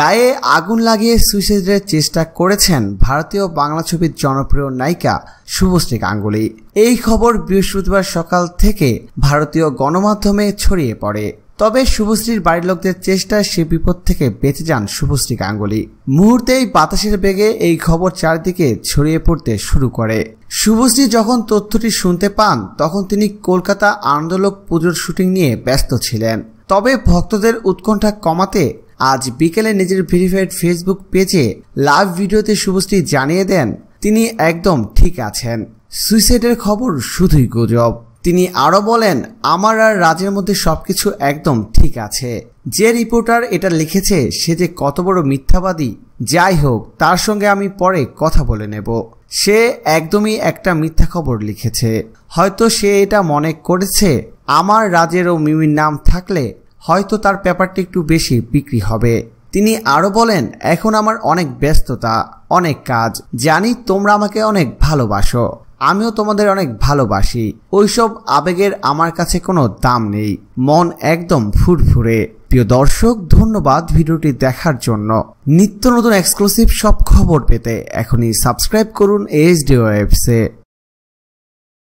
গায়ে আগুন লাগিয়ে সুইসাইডের চেষ্টা করেছেন ভারতীয় বাংলা ছবির জনপ্রিয় নায়িকা শুভশ্রী গাঙ্গুলি এই খবর বৃহস্পতিবার সকাল থেকে ভারতীয় গণমাধ্যমে ছড়িয়ে পড়ে তবে শুভশ্রীর বাড়ির লোকদের চেষ্টায় সে বিপদ থেকে বেঁচে যান শুভশ্রী গাঙ্গুলি মুহূর্তেই বাতাসের বেগে এই খবর চারদিকে ছড়িয়ে পড়তে শুরু করে শুভশ্রী যখন তথ্যটি শুনতে পান তখন তিনি কলকাতা আনন্দলোক পুজোর শুটিং নিয়ে ব্যস্ত ছিলেন তবে ভক্তদের উৎকণ্ঠা কমাতে আজ বিকেলে নিজের ভেরিফাইড ফেসবুক পেজে লাইভ ভিডিওতে শুভশ্রী জানিয়ে দেন তিনি একদম ঠিক আছেন সুইসাইডের খবর শুধুই গুজব তিনি আরও বলেন আমার আর রাজের মধ্যে সবকিছু একদম ঠিক আছে যে রিপোর্টার এটা লিখেছে সে যে কত বড় মিথ্যাবাদী যাই হোক তার সঙ্গে আমি পরে কথা বলে নেব সে একদমই একটা মিথ্যা খবর লিখেছে হয়তো সে এটা মনে করেছে আমার রাজের ও মিমির নাম থাকলে হয়তো তার পেপারটি একটু বেশি বিক্রি হবে তিনি আরও বলেন এখন আমার অনেক ব্যস্ততা অনেক কাজ জানি তোমরা আমাকে অনেক ভালোবাসো আমিও তোমাদের অনেক ভালোবাসি ওইসব আবেগের আমার কাছে কোনো দাম নেই মন একদম ফুরফুরে প্রিয় দর্শক ধন্যবাদ ভিডিওটি দেখার জন্য নিত্য নতুন এক্সক্লুসিভ সব খবর পেতে এখনই সাবস্ক্রাইব করুন এইচডিও অ্যাপসে